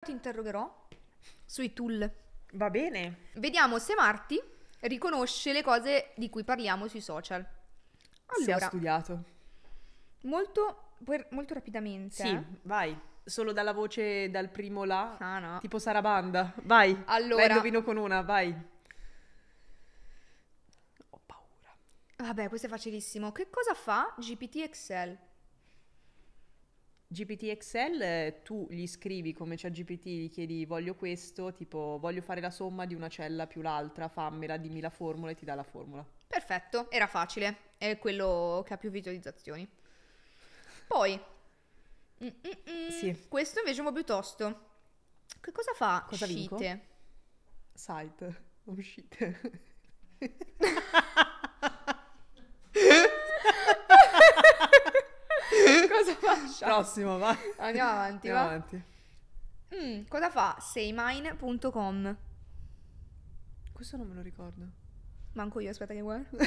Ti interrogerò sui tool. Va bene. Vediamo se Marti riconosce le cose di cui parliamo sui social. Allora, si ha studiato. Molto, molto rapidamente. Sì, eh? vai. Solo dalla voce, dal primo là. Ah, no. Tipo Sarabanda. Vai. Allora. Vai, indovino con una, vai. Ho paura. Vabbè, questo è facilissimo. Che cosa fa GPT Excel? GPT Excel tu gli scrivi come c'è GPT, gli chiedi voglio questo, tipo voglio fare la somma di una cella più l'altra, fammela, dimmi la formula e ti dà la formula. Perfetto, era facile, è quello che ha più visualizzazioni. Poi, mm, mm, mm, sì. questo invece è un po' più tosto. Che cosa fa? Cosa uscite? Vinco? Site, uscite. prossimo, va. Andiamo avanti, Andiamo va? avanti. Mm, cosa fa Seymine.com Questo non me lo ricordo. Manco io, aspetta che guardo.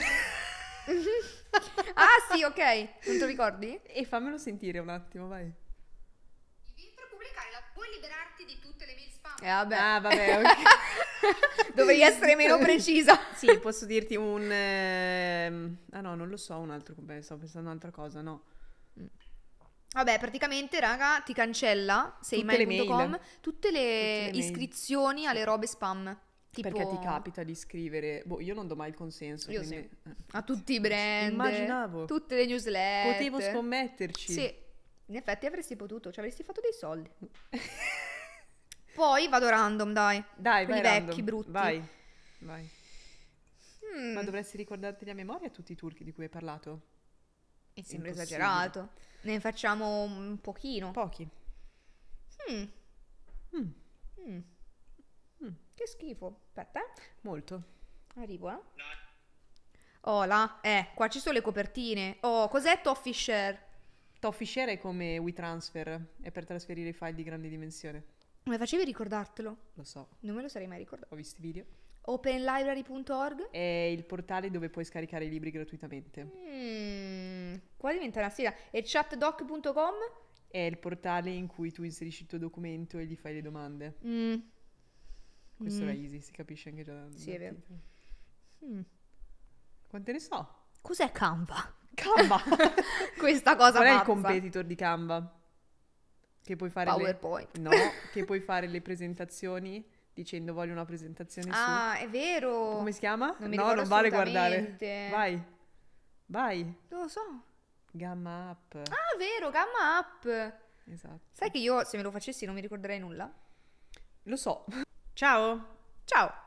ah sì, ok, non te lo ricordi? E fammelo sentire un attimo, vai. Per pubblicare la puoi liberarti di tutte le mail spam. Eh, vabbè. Ah, vabbè, ok. Dovevi essere meno precisa. sì, posso dirti un... Ehm... Ah no, non lo so, un altro... Beh, sto pensando a un'altra cosa, no. Mm. Vabbè, praticamente, raga, ti cancella seimai.com tutte, tutte, tutte le iscrizioni mail. alle robe spam. Tipo... Perché ti capita di scrivere, boh, io non do mai il consenso. Io quindi... sì. Eh, a tutti i brand. Immaginavo. Tutte le newsletter. Potevo scommetterci. Sì, in effetti avresti potuto, ci cioè avresti fatto dei soldi. Poi vado random, dai. Dai, Quelli vai vecchi, random. brutti. Vai, vai. Mm. Ma dovresti ricordarti a memoria tutti i turchi di cui hai parlato? E sembra esagerato. Ne facciamo un pochino. Pochi. Mm. Mm. Mm. mm. Che schifo. Aspetta. Eh. Molto. Arrivo, eh. Oh, là. Eh, qua ci sono le copertine. Oh, cos'è Toffee Share? Toffee Share è come WeTransfer, è per trasferire i file di grandi dimensioni. Come facevi a ricordartelo? Lo so. Non me lo sarei mai ricordato. Ho visto i video. Openlibrary.org? È il portale dove puoi scaricare i libri gratuitamente. Mmm. Qua diventa una sfida. E chatdoc.com? È il portale in cui tu inserisci il tuo documento e gli fai le domande. Mm. Questo mm. era easy, si capisce anche già da Sì, è vero. Mm. Quante ne so? Cos'è Canva? Canva! Questa cosa Qual è il competitor di Canva? Che puoi fare PowerPoint. Le... No, che puoi fare le presentazioni dicendo voglio una presentazione ah, su... è vero! Come si chiama? Non no, non vale guardare. Vai. Vai. Non lo so. Gamma Up. Ah, vero, Gamma Up. Esatto. Sai che io se me lo facessi non mi ricorderei nulla? Lo so. Ciao. Ciao.